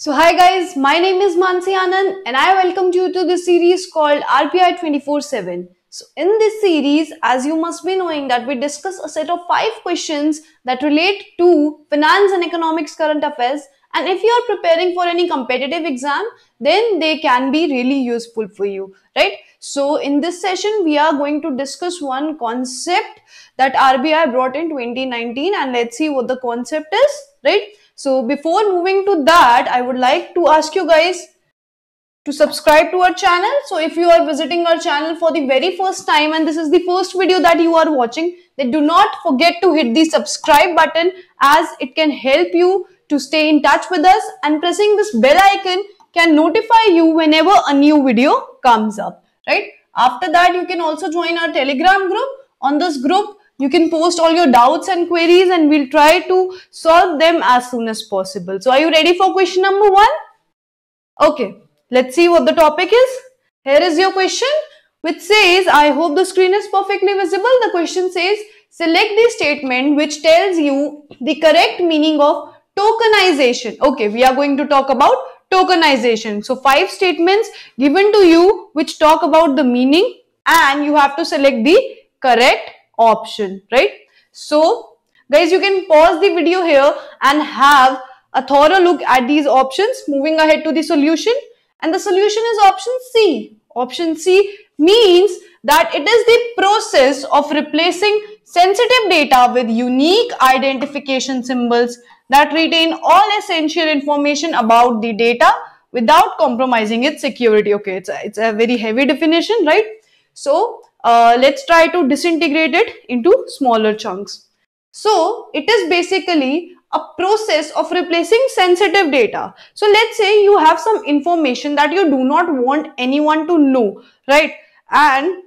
So hi guys, my name is Mansi Anand and I welcome you to this series called RPI 24-7. So in this series, as you must be knowing that we discuss a set of five questions that relate to finance and economics current affairs. And if you are preparing for any competitive exam, then they can be really useful for you, right? So in this session, we are going to discuss one concept that RBI brought in 2019 and let's see what the concept is, right? So before moving to that, I would like to ask you guys to subscribe to our channel. So if you are visiting our channel for the very first time and this is the first video that you are watching, then do not forget to hit the subscribe button as it can help you to stay in touch with us and pressing this bell icon can notify you whenever a new video comes up, right? After that, you can also join our telegram group. On this group, you can post all your doubts and queries and we'll try to solve them as soon as possible. So are you ready for question number one? Okay, let's see what the topic is. Here is your question which says, I hope the screen is perfectly visible. The question says, select the statement which tells you the correct meaning of tokenization. Okay, we are going to talk about tokenization. So five statements given to you which talk about the meaning and you have to select the correct option, right? So guys, you can pause the video here and have a thorough look at these options. Moving ahead to the solution and the solution is option C. Option C means that it is the process of replacing sensitive data with unique identification symbols that retain all essential information about the data without compromising its security. Okay, it's a, it's a very heavy definition, right? So uh, let's try to disintegrate it into smaller chunks. So it is basically a process of replacing sensitive data. So let's say you have some information that you do not want anyone to know, right? And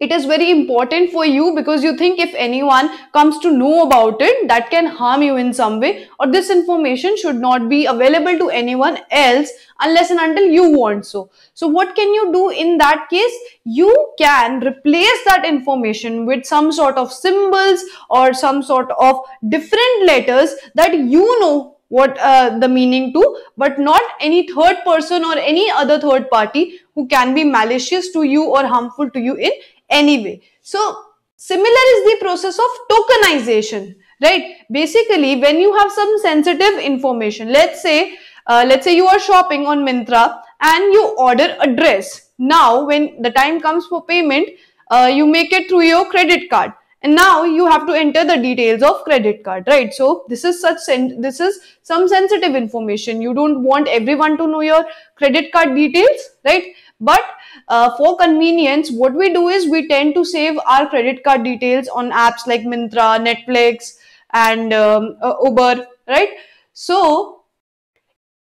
it is very important for you because you think if anyone comes to know about it that can harm you in some way or this information should not be available to anyone else unless and until you want so so what can you do in that case you can replace that information with some sort of symbols or some sort of different letters that you know what uh, the meaning to but not any third person or any other third party who can be malicious to you or harmful to you in anyway. So similar is the process of tokenization, right? Basically, when you have some sensitive information, let's say, uh, let's say you are shopping on Mintra and you order a dress. Now, when the time comes for payment, uh, you make it through your credit card and now you have to enter the details of credit card right so this is such this is some sensitive information you don't want everyone to know your credit card details right but uh, for convenience, what we do is we tend to save our credit card details on apps like Mintra, Netflix, and um, uh, Uber, right? So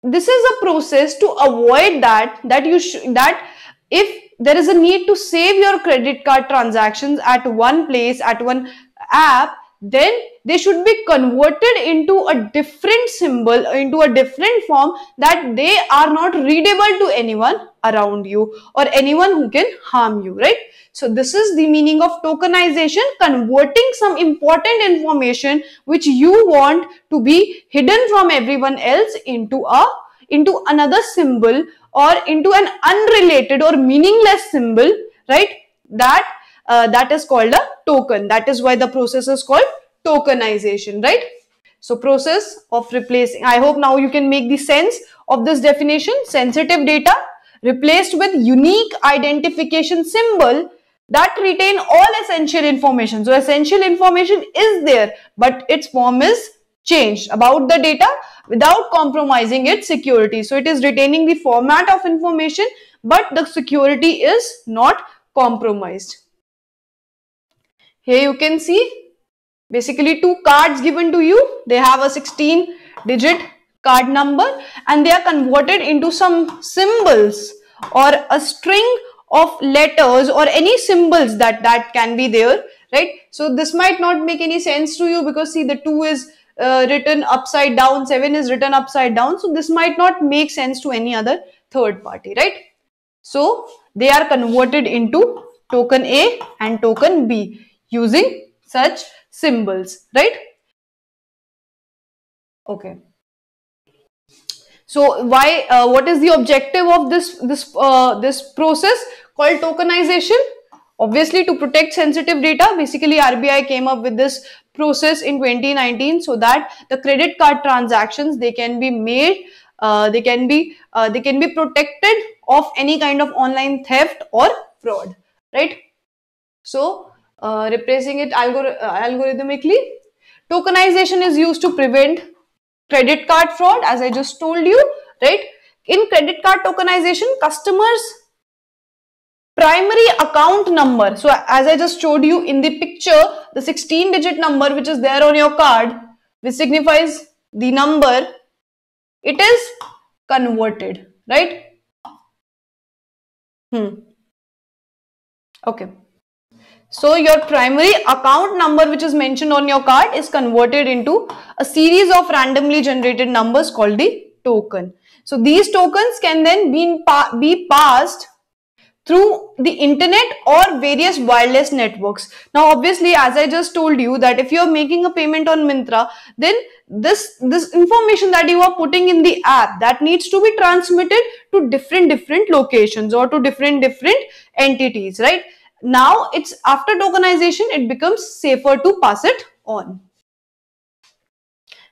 this is a process to avoid that. That you should that if there is a need to save your credit card transactions at one place at one app then they should be converted into a different symbol into a different form that they are not readable to anyone around you or anyone who can harm you, right? So this is the meaning of tokenization, converting some important information which you want to be hidden from everyone else into a into another symbol or into an unrelated or meaningless symbol, right? That uh, that is called a token. That is why the process is called tokenization, right? So process of replacing. I hope now you can make the sense of this definition. Sensitive data replaced with unique identification symbol that retain all essential information. So essential information is there, but its form is changed about the data without compromising its security. So it is retaining the format of information, but the security is not compromised. Here you can see basically two cards given to you. They have a 16 digit card number and they are converted into some symbols or a string of letters or any symbols that that can be there right so this might not make any sense to you because see the 2 is uh, written upside down 7 is written upside down so this might not make sense to any other third party right so they are converted into token a and token b using such symbols right okay so why, uh, what is the objective of this, this, uh, this process called tokenization? Obviously to protect sensitive data, basically RBI came up with this process in 2019 so that the credit card transactions, they can be made, uh, they can be, uh, they can be protected of any kind of online theft or fraud, right? So uh, replacing it algor uh, algorithmically, tokenization is used to prevent credit card fraud as I just told you, right? In credit card tokenization, customers primary account number. So as I just showed you in the picture, the 16 digit number which is there on your card, which signifies the number, it is converted, right? Hmm. Okay. So your primary account number which is mentioned on your card is converted into a series of randomly generated numbers called the token. So these tokens can then be, pa be passed through the internet or various wireless networks. Now obviously as I just told you that if you are making a payment on Mintra then this, this information that you are putting in the app that needs to be transmitted to different different locations or to different different entities right. Now it's after tokenization, it becomes safer to pass it on.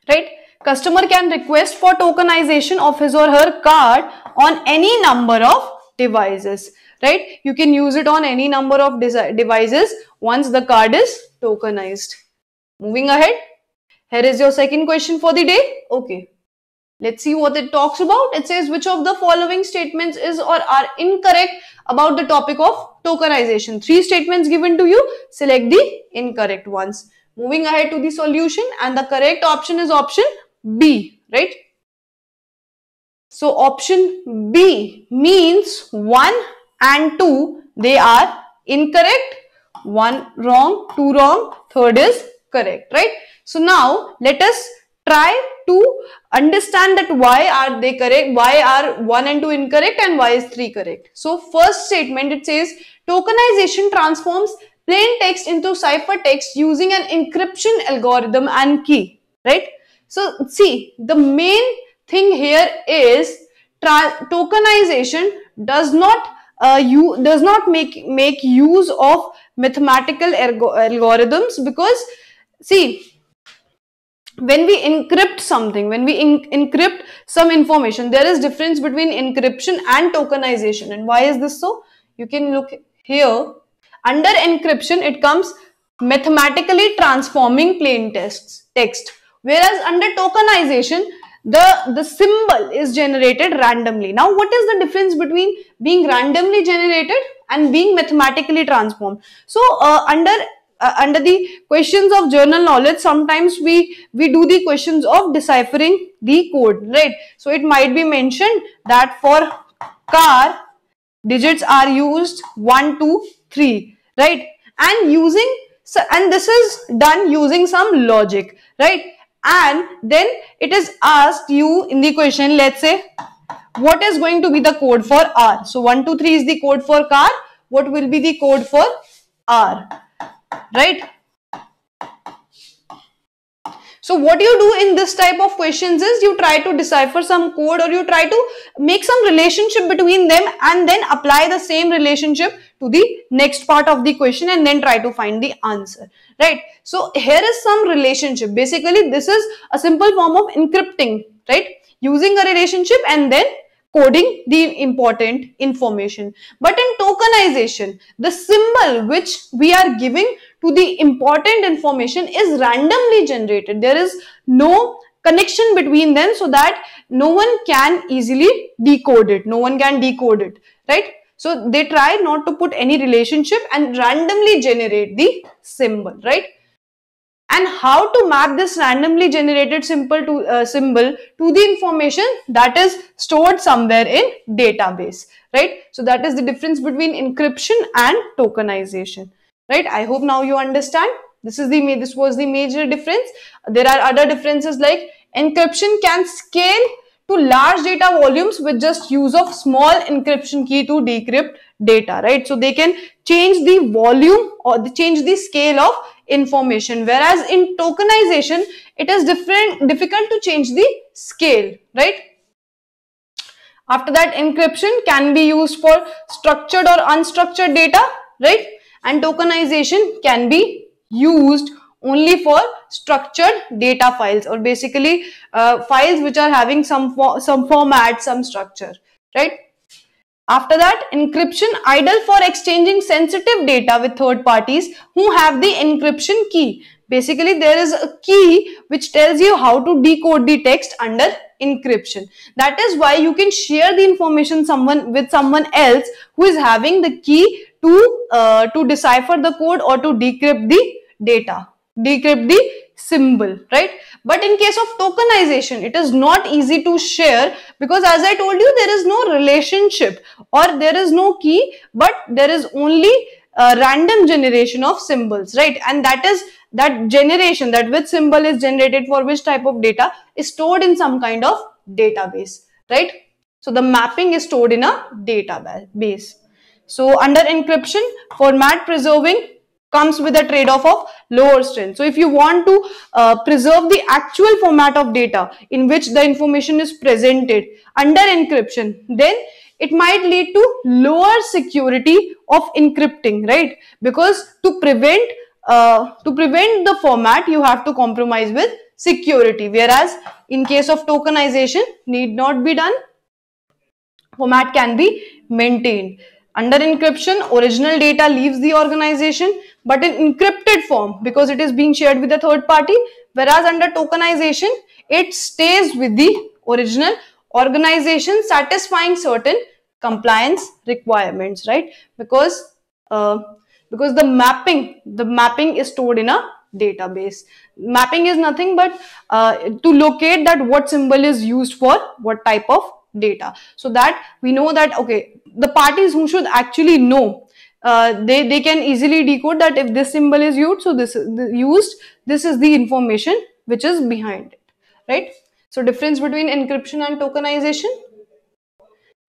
Right? Customer can request for tokenization of his or her card on any number of devices. Right? You can use it on any number of devices once the card is tokenized. Moving ahead. Here is your second question for the day. Okay. Let's see what it talks about. It says which of the following statements is or are incorrect about the topic of tokenization. Three statements given to you. Select the incorrect ones. Moving ahead to the solution and the correct option is option B, right? So option B means 1 and 2, they are incorrect. 1 wrong, 2 wrong, 3rd is correct, right? So now let us try to understand that why are they correct, why are 1 and 2 incorrect and why is 3 correct. So first statement it says tokenization transforms plain text into ciphertext using an encryption algorithm and key, right? So see the main thing here is tokenization does not uh, you does not make make use of mathematical algorithms because see when we encrypt something when we encrypt some information there is difference between encryption and tokenization and why is this so you can look here under encryption it comes mathematically transforming plain text text whereas under tokenization the the symbol is generated randomly now what is the difference between being randomly generated and being mathematically transformed so uh, under uh, under the questions of journal knowledge sometimes we we do the questions of deciphering the code right so it might be mentioned that for car digits are used 1 2 3 right and using so, and this is done using some logic right and then it is asked you in the question let's say what is going to be the code for r so 1 2 3 is the code for car what will be the code for r right so what you do in this type of questions is you try to decipher some code or you try to make some relationship between them and then apply the same relationship to the next part of the question and then try to find the answer, right? So here is some relationship. Basically, this is a simple form of encrypting, right? Using a relationship and then coding the important information. But in tokenization, the symbol which we are giving to the important information is randomly generated. There is no connection between them so that no one can easily decode it. No one can decode it, right? So they try not to put any relationship and randomly generate the symbol, right? And how to map this randomly generated simple to, uh, symbol to the information that is stored somewhere in database, right? So that is the difference between encryption and tokenization right i hope now you understand this is the this was the major difference there are other differences like encryption can scale to large data volumes with just use of small encryption key to decrypt data right so they can change the volume or the, change the scale of information whereas in tokenization it is different difficult to change the scale right after that encryption can be used for structured or unstructured data right and tokenization can be used only for structured data files or basically uh, files which are having some, fo some format, some structure, right? After that, encryption ideal for exchanging sensitive data with third parties who have the encryption key. Basically, there is a key which tells you how to decode the text under encryption. That is why you can share the information someone with someone else who is having the key to uh, to decipher the code or to decrypt the data decrypt the symbol right but in case of tokenization it is not easy to share because as i told you there is no relationship or there is no key but there is only a random generation of symbols right and that is that generation that which symbol is generated for which type of data is stored in some kind of database right so the mapping is stored in a database so under encryption, format preserving comes with a trade-off of lower strength. So if you want to uh, preserve the actual format of data in which the information is presented under encryption, then it might lead to lower security of encrypting, right? Because to prevent uh, to prevent the format, you have to compromise with security. Whereas in case of tokenization, need not be done. Format can be maintained. Under encryption, original data leaves the organization but in encrypted form because it is being shared with a third party. Whereas under tokenization, it stays with the original organization satisfying certain compliance requirements, right? Because, uh, because the mapping, the mapping is stored in a database. Mapping is nothing but uh, to locate that what symbol is used for what type of data so that we know that okay the parties who should actually know uh, they they can easily decode that if this symbol is used so this the, used this is the information which is behind it right so difference between encryption and tokenization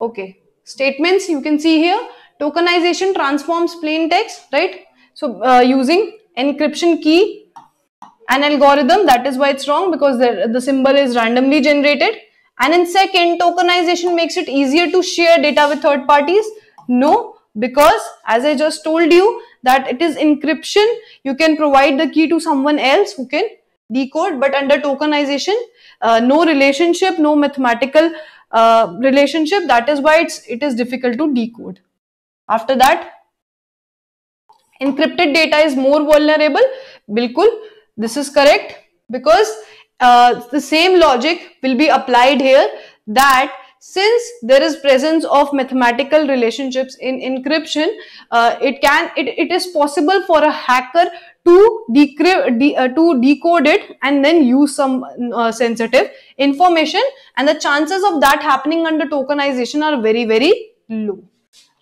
okay statements you can see here tokenization transforms plain text right so uh, using encryption key an algorithm that is why it's wrong because the, the symbol is randomly generated and in second, tokenization makes it easier to share data with third parties. No, because as I just told you that it is encryption. You can provide the key to someone else who can decode. But under tokenization, uh, no relationship, no mathematical uh, relationship. That is why it's, it is difficult to decode. After that, encrypted data is more vulnerable. Bilkul, this is correct because uh, the same logic will be applied here that since there is presence of mathematical relationships in encryption uh, it can it, it is possible for a hacker to decrypt de, uh, to decode it and then use some uh, sensitive information and the chances of that happening under tokenization are very very low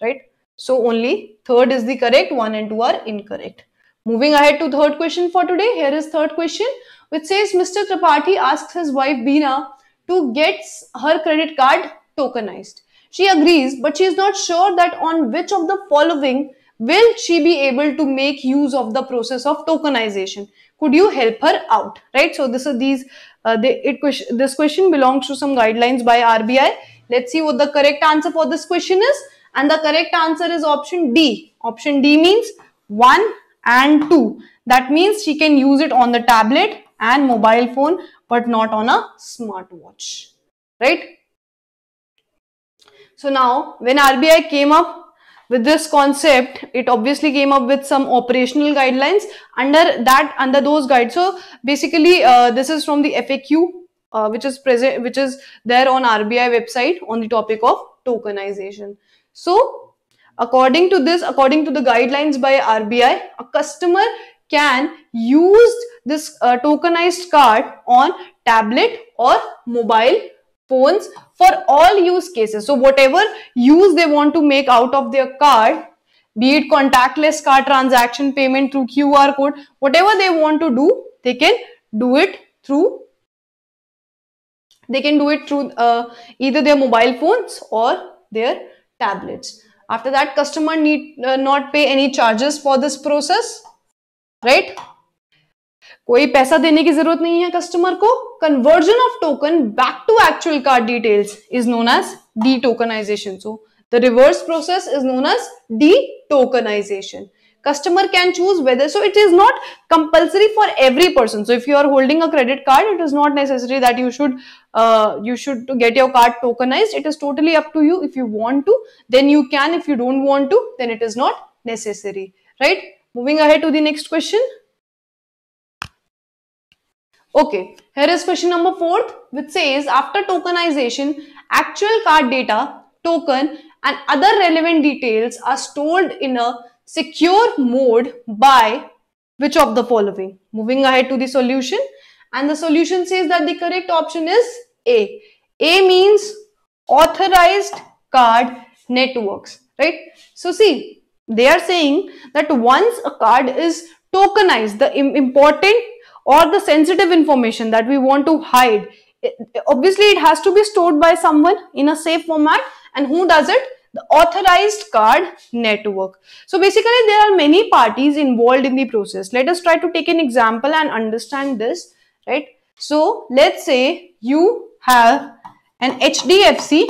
right so only third is the correct one and two are incorrect moving ahead to third question for today here is third question which says Mr. Tripathi asks his wife Beena to get her credit card tokenized. She agrees, but she is not sure that on which of the following will she be able to make use of the process of tokenization. Could you help her out? Right. So this is these. Uh, they, it, this question belongs to some guidelines by RBI. Let's see what the correct answer for this question is. And the correct answer is option D. Option D means 1 and 2. That means she can use it on the tablet and mobile phone but not on a smartwatch, right? So now when RBI came up with this concept, it obviously came up with some operational guidelines under that, under those guides. So basically uh, this is from the FAQ uh, which is present, which is there on RBI website on the topic of tokenization. So according to this, according to the guidelines by RBI, a customer can used this uh, tokenized card on tablet or mobile phones for all use cases. So whatever use they want to make out of their card, be it contactless card transaction payment through QR code, whatever they want to do, they can do it through they can do it through uh, either their mobile phones or their tablets. After that, customer need uh, not pay any charges for this process, right? कोई पैसा देने की जरूरत नहीं है customer को conversion of token back to actual card details is known as detokenization so the reverse process is known as detokenization customer can choose whether so it is not compulsory for every person so if you are holding a credit card it is not necessary that you should you should get your card tokenize it is totally up to you if you want to then you can if you don't want to then it is not necessary right moving ahead to the next question Okay, here is question number fourth, which says after tokenization, actual card data, token and other relevant details are stored in a secure mode by which of the following? Moving ahead to the solution and the solution says that the correct option is A. A means authorized card networks, right? So see, they are saying that once a card is tokenized, the important or the sensitive information that we want to hide. It, obviously, it has to be stored by someone in a safe format and who does it? The authorized card network. So basically, there are many parties involved in the process. Let us try to take an example and understand this, right? So let's say you have an HDFC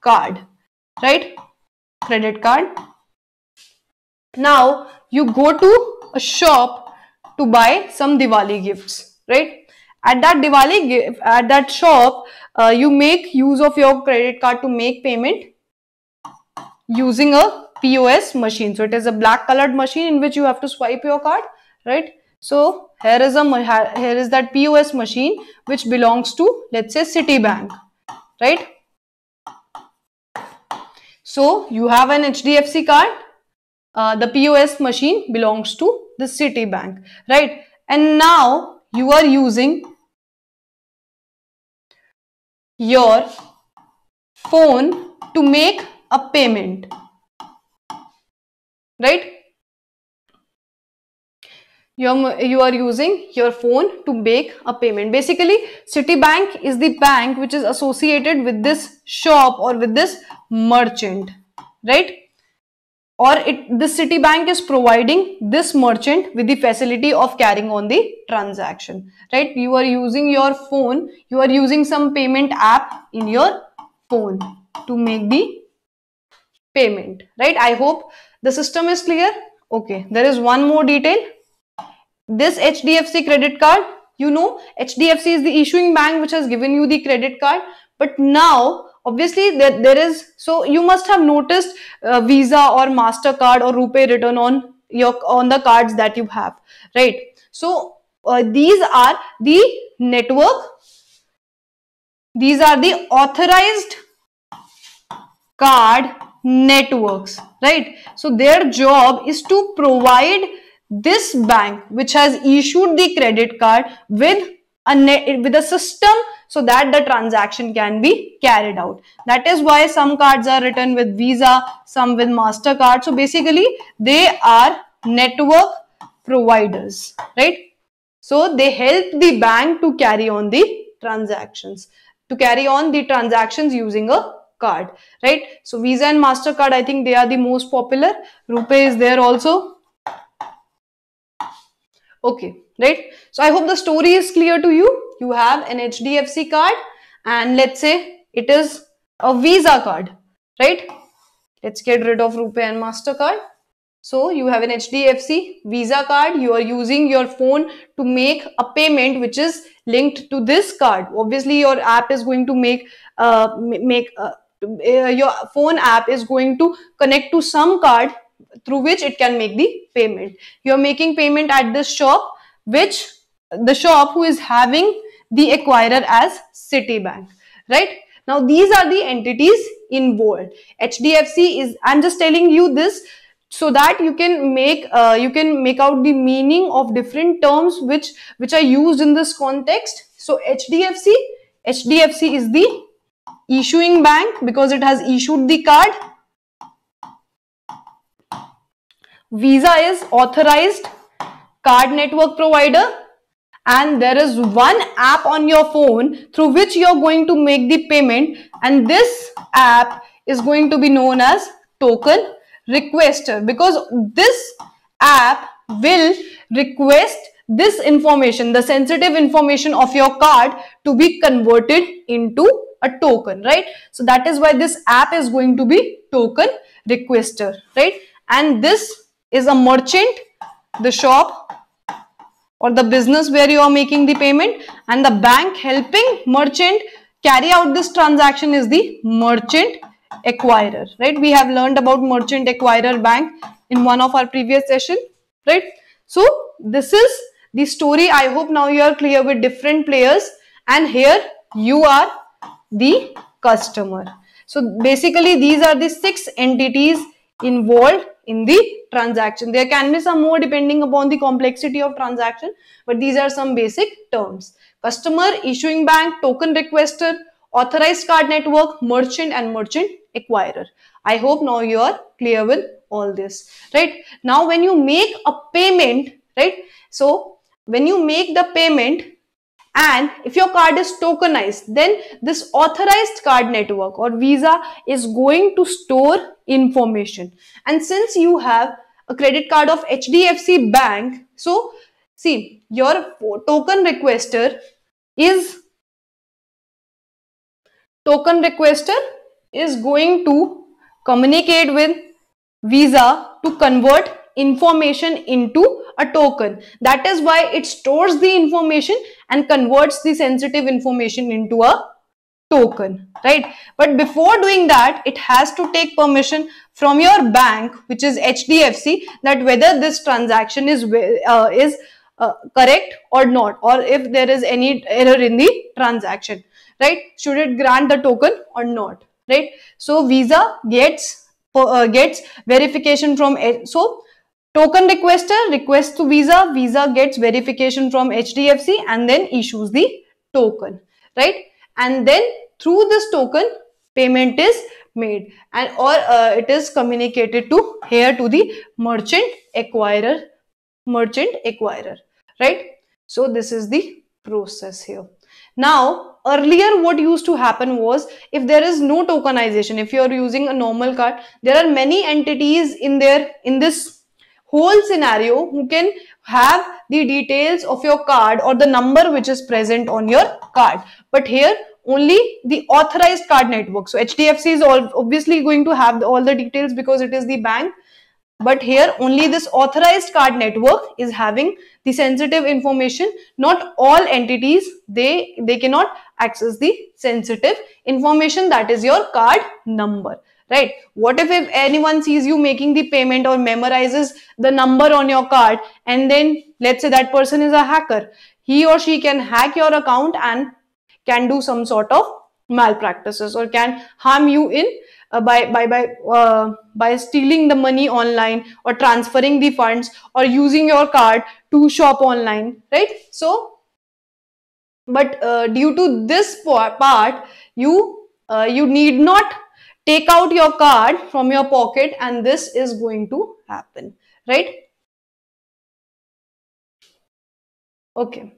card, right? Credit card. Now you go to a shop to buy some Diwali gifts, right? At that Diwali gift, at that shop, uh, you make use of your credit card to make payment using a POS machine. So it is a black colored machine in which you have to swipe your card, right? So here is a here is that POS machine which belongs to let's say Citibank, right? So you have an HDFC card. Uh, the POS machine belongs to the Citibank, right? And now you are using your phone to make a payment, right? You're, you are using your phone to make a payment. Basically, Citibank is the bank which is associated with this shop or with this merchant, right? or it this bank is providing this merchant with the facility of carrying on the transaction, right? You are using your phone, you are using some payment app in your phone to make the payment, right? I hope the system is clear. Okay, there is one more detail. This HDFC credit card, you know, HDFC is the issuing bank which has given you the credit card, but now obviously there, there is so you must have noticed uh, visa or mastercard or rupee written on your on the cards that you have right so uh, these are the network these are the authorized card networks right so their job is to provide this bank which has issued the credit card with a net with a system so that the transaction can be carried out. That is why some cards are written with Visa, some with MasterCard. So basically they are network providers, right? So they help the bank to carry on the transactions, to carry on the transactions using a card, right? So Visa and MasterCard, I think they are the most popular. Rupee is there also. Okay right? So I hope the story is clear to you. You have an HDFC card and let's say it is a Visa card, right? Let's get rid of Rupee and MasterCard. So you have an HDFC Visa card. You are using your phone to make a payment which is linked to this card. Obviously, your app is going to make uh, make uh, uh, your phone app is going to connect to some card through which it can make the payment. You are making payment at this shop which the shop who is having the acquirer as Citibank, right? Now, these are the entities involved. HDFC is, I'm just telling you this so that you can make, uh, you can make out the meaning of different terms which, which are used in this context. So HDFC, HDFC is the issuing bank because it has issued the card. Visa is authorized card network provider and there is one app on your phone through which you're going to make the payment and this app is going to be known as token requester because this app will request this information the sensitive information of your card to be converted into a token right so that is why this app is going to be token requester right and this is a merchant the shop or the business where you are making the payment and the bank helping merchant carry out this transaction is the merchant acquirer right we have learned about merchant acquirer bank in one of our previous session right so this is the story i hope now you are clear with different players and here you are the customer so basically these are the six entities involved in the transaction. There can be some more depending upon the complexity of transaction, but these are some basic terms. Customer, issuing bank, token requester, authorized card network, merchant and merchant acquirer. I hope now you are clear with all this, right? Now when you make a payment, right? So when you make the payment, and if your card is tokenized, then this authorized card network or Visa is going to store information. And since you have a credit card of HDFC bank, so see your token requester is token requester is going to communicate with Visa to convert information into a token. That is why it stores the information and converts the sensitive information into a token, right? But before doing that, it has to take permission from your bank, which is HDFC, that whether this transaction is, uh, is uh, correct or not, or if there is any error in the transaction, right? Should it grant the token or not, right? So Visa gets uh, gets verification from so Token requester requests to Visa. Visa gets verification from HDFC and then issues the token, right? And then through this token, payment is made and or uh, it is communicated to here to the merchant acquirer, merchant acquirer, right? So this is the process here. Now, earlier what used to happen was if there is no tokenization, if you are using a normal card, there are many entities in there in this whole scenario who can have the details of your card or the number which is present on your card. But here only the authorized card network. So HDFC is obviously going to have all the details because it is the bank. But here only this authorized card network is having the sensitive information. Not all entities, they, they cannot access the sensitive information that is your card number right what if if anyone sees you making the payment or memorizes the number on your card and then let's say that person is a hacker he or she can hack your account and can do some sort of malpractices or can harm you in uh, by by by uh, by stealing the money online or transferring the funds or using your card to shop online right so but uh, due to this part you uh, you need not take out your card from your pocket and this is going to happen, right? Okay.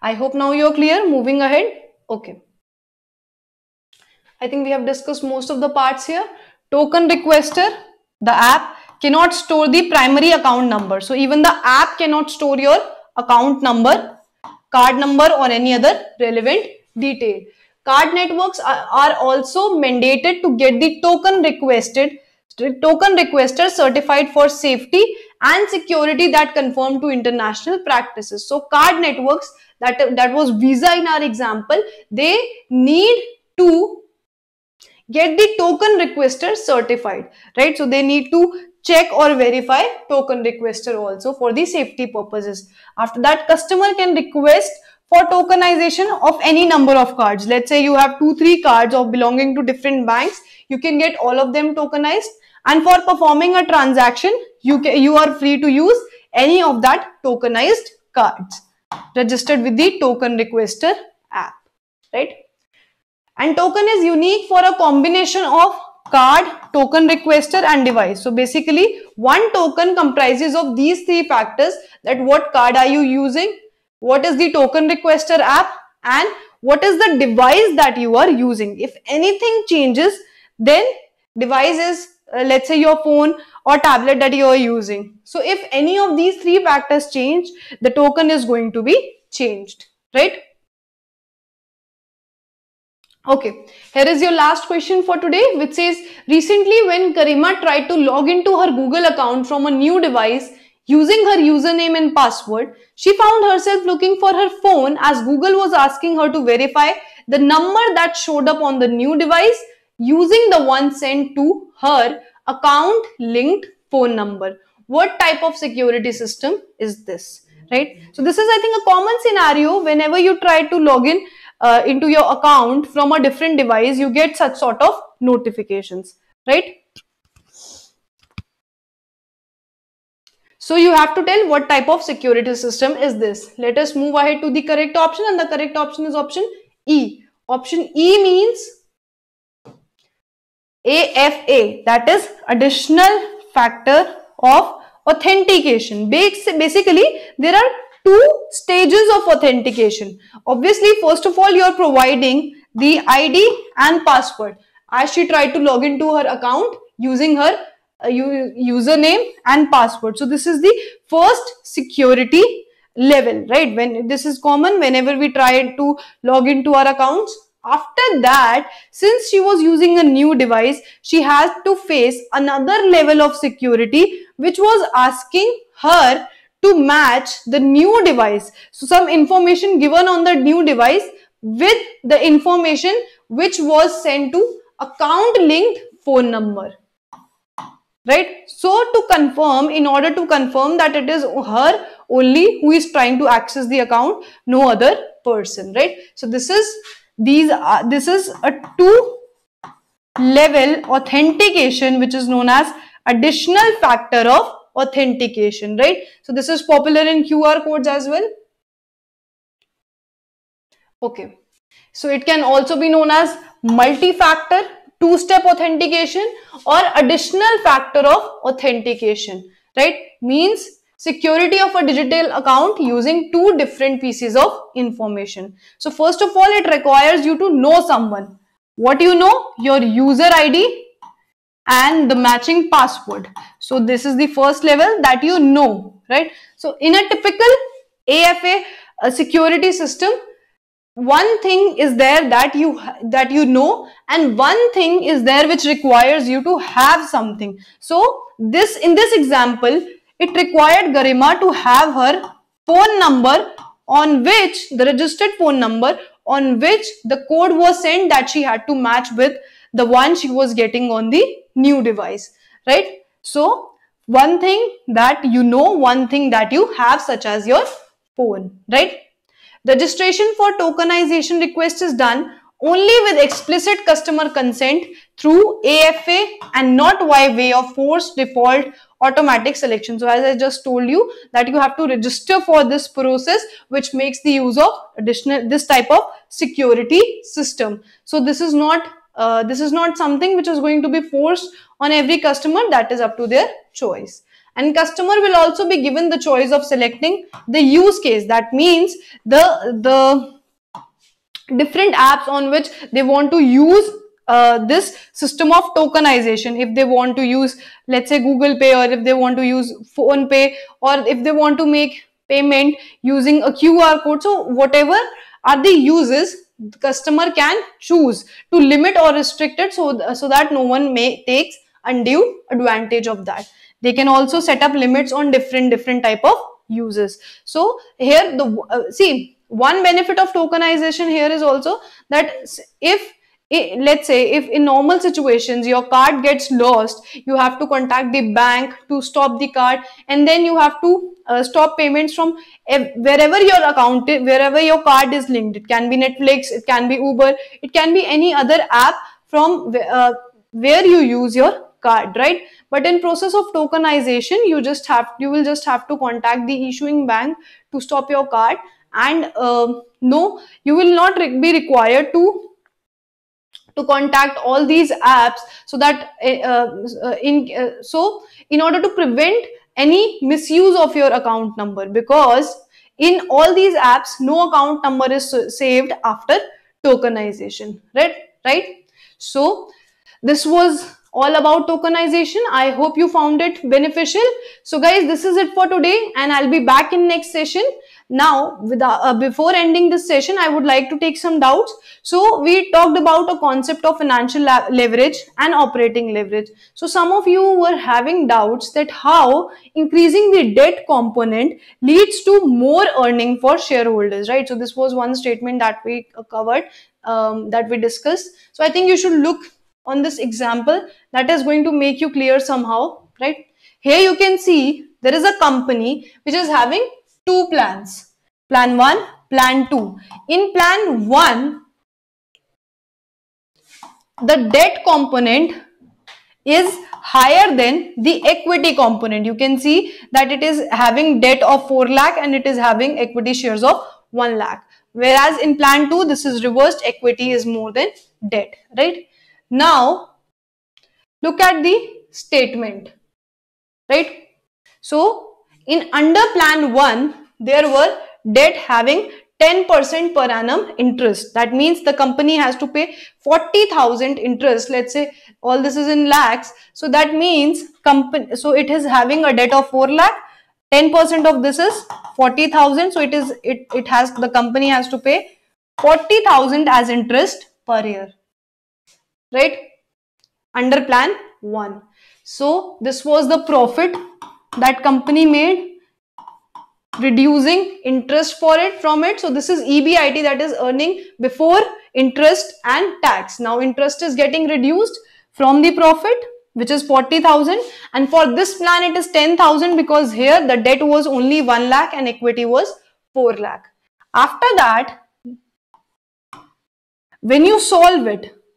I hope now you're clear. Moving ahead. Okay. I think we have discussed most of the parts here. Token requester, the app cannot store the primary account number. So even the app cannot store your account number, card number or any other relevant detail. Card networks are, are also mandated to get the token requested, token requester certified for safety and security that conform to international practices. So card networks that, that was Visa in our example, they need to get the token requester certified, right? So they need to check or verify token requester also for the safety purposes. After that, customer can request for tokenization of any number of cards. Let's say you have two, three cards of belonging to different banks. You can get all of them tokenized. And for performing a transaction, you, can, you are free to use any of that tokenized cards registered with the token requester app, right? And token is unique for a combination of card, token requester and device. So basically one token comprises of these three factors that what card are you using, what is the token requester app and what is the device that you are using. If anything changes, then device is uh, let's say your phone or tablet that you are using. So if any of these three factors change, the token is going to be changed, right? Okay, here is your last question for today which says recently when Karima tried to log into her Google account from a new device, Using her username and password, she found herself looking for her phone as Google was asking her to verify the number that showed up on the new device using the one sent to her account linked phone number. What type of security system is this? Right. So this is, I think, a common scenario whenever you try to log in uh, into your account from a different device, you get such sort of notifications. Right. So you have to tell what type of security system is this. Let us move ahead to the correct option and the correct option is option E. Option E means AFA that is additional factor of authentication. Basically there are two stages of authentication. Obviously first of all you are providing the ID and password as she tried to log into her account using her uh, username and password. So this is the first security level, right? When this is common whenever we try to log into our accounts. After that, since she was using a new device, she has to face another level of security, which was asking her to match the new device. So some information given on the new device with the information which was sent to account linked phone number right? So to confirm, in order to confirm that it is her only who is trying to access the account, no other person, right? So this is these are this is a two level authentication which is known as additional factor of authentication, right? So this is popular in QR codes as well. Okay. So it can also be known as multi-factor two-step authentication or additional factor of authentication, right? Means security of a digital account using two different pieces of information. So first of all, it requires you to know someone. What you know? Your user ID and the matching password. So this is the first level that you know, right? So in a typical AFA a security system, one thing is there that you that you know and one thing is there which requires you to have something so this in this example it required garima to have her phone number on which the registered phone number on which the code was sent that she had to match with the one she was getting on the new device right so one thing that you know one thing that you have such as your phone right Registration for tokenization request is done only with explicit customer consent through AFA and not by way of forced default automatic selection. So as I just told you that you have to register for this process which makes the use of additional this type of security system. So this is not uh, this is not something which is going to be forced on every customer that is up to their choice and customer will also be given the choice of selecting the use case that means the the different apps on which they want to use uh, this system of tokenization if they want to use let's say google pay or if they want to use phone pay or if they want to make payment using a qr code so whatever are the uses the customer can choose to limit or restrict it so, th so that no one may takes undue advantage of that they can also set up limits on different, different type of uses. So here the, uh, see, one benefit of tokenization here is also that if let's say if in normal situations your card gets lost you have to contact the bank to stop the card and then you have to uh, stop payments from wherever your account wherever your card is linked it can be netflix it can be uber it can be any other app from uh, where you use your card right but in process of tokenization you just have you will just have to contact the issuing bank to stop your card and uh, no you will not be required to to contact all these apps so that eh, uh, uh, in uh, so in order to prevent any misuse of your account number because in all these apps no account number is saved after tokenization right right so this was all about tokenization. I hope you found it beneficial. So guys, this is it for today and I'll be back in next session. Now, with, uh, before ending this session, I would like to take some doubts. So we talked about a concept of financial leverage and operating leverage. So some of you were having doubts that how increasing the debt component leads to more earning for shareholders, right? So this was one statement that we uh, covered, um, that we discussed. So I think you should look on this example that is going to make you clear somehow, right? Here you can see there is a company which is having two plans, plan 1, plan 2. In plan 1, the debt component is higher than the equity component. You can see that it is having debt of 4 lakh and it is having equity shares of 1 lakh. Whereas in plan 2, this is reversed equity is more than debt, right? Now, look at the statement, right? So, in under plan 1, there were debt having 10% per annum interest. That means the company has to pay 40,000 interest. Let's say all this is in lakhs. So that means company, so it is having a debt of 4 lakh. 10% of this is 40,000. So it is, it, it has, the company has to pay 40,000 as interest per year right under plan 1 so this was the profit that company made reducing interest for it from it so this is EBIT that is earning before interest and tax now interest is getting reduced from the profit which is 40,000 and for this plan it is 10,000 because here the debt was only 1 lakh and equity was 4 lakh. After that, when you solve it,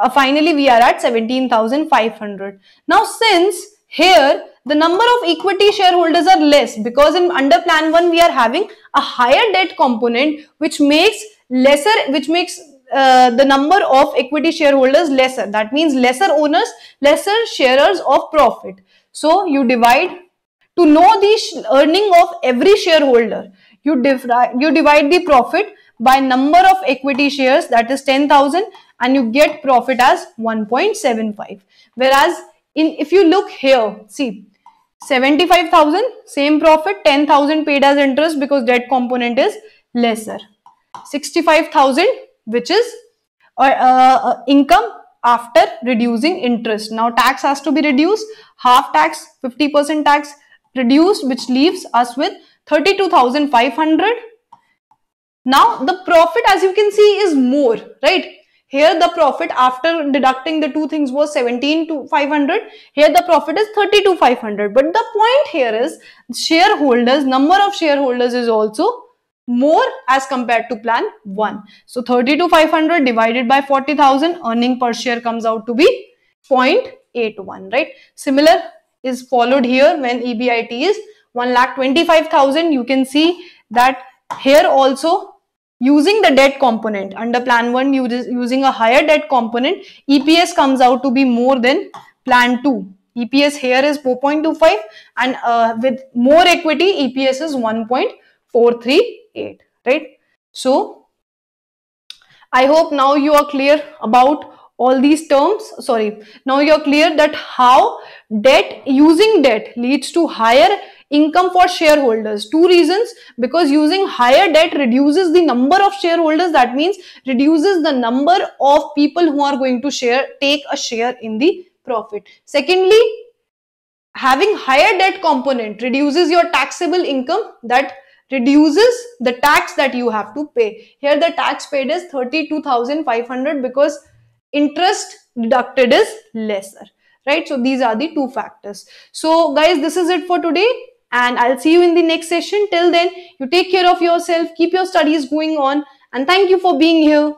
uh, finally we are at 17,500. Now since here the number of equity shareholders are less because in under plan 1 we are having a higher debt component which makes lesser which makes uh, the number of equity shareholders lesser that means lesser owners lesser sharers of profit so you divide to know the earning of every shareholder you divide you divide the profit by number of equity shares that is 10000 and you get profit as 1.75. Whereas in if you look here, see 75,000, same profit, 10,000 paid as interest because debt component is lesser. 65,000 which is uh, uh, income after reducing interest. Now tax has to be reduced, half tax, 50% tax reduced which leaves us with 32,500. Now the profit as you can see is more, right? Here the profit after deducting the two things was 17 to 500. Here the profit is 30 to 500. But the point here is shareholders, number of shareholders is also more as compared to plan 1. So 30 to 500 divided by 40,000 earning per share comes out to be 0.81, right? Similar is followed here when EBIT is 1,25,000. You can see that here also using the debt component under plan 1 using a higher debt component eps comes out to be more than plan 2 eps here is 4.25 and uh, with more equity eps is 1.438 right so i hope now you are clear about all these terms sorry now you are clear that how debt using debt leads to higher income for shareholders. Two reasons, because using higher debt reduces the number of shareholders. That means reduces the number of people who are going to share, take a share in the profit. Secondly, having higher debt component reduces your taxable income that reduces the tax that you have to pay. Here the tax paid is 32,500 because interest deducted is lesser, right? So these are the two factors. So guys, this is it for today. And I'll see you in the next session. Till then, you take care of yourself, keep your studies going on, and thank you for being here.